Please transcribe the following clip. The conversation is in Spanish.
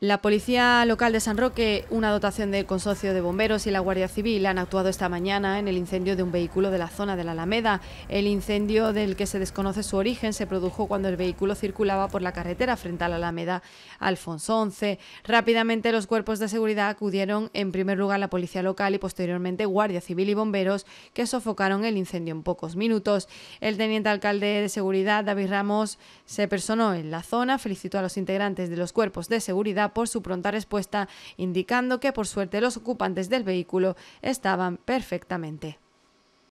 La policía local de San Roque, una dotación del consorcio de bomberos y la Guardia Civil han actuado esta mañana en el incendio de un vehículo de la zona de la Alameda. El incendio del que se desconoce su origen se produjo cuando el vehículo circulaba por la carretera frente a la Alameda Alfonso XI. Rápidamente los cuerpos de seguridad acudieron en primer lugar la policía local y posteriormente Guardia Civil y bomberos que sofocaron el incendio en pocos minutos. El teniente alcalde de seguridad David Ramos se personó en la zona, felicitó a los integrantes de los cuerpos de seguridad por su pronta respuesta, indicando que por suerte los ocupantes del vehículo estaban perfectamente.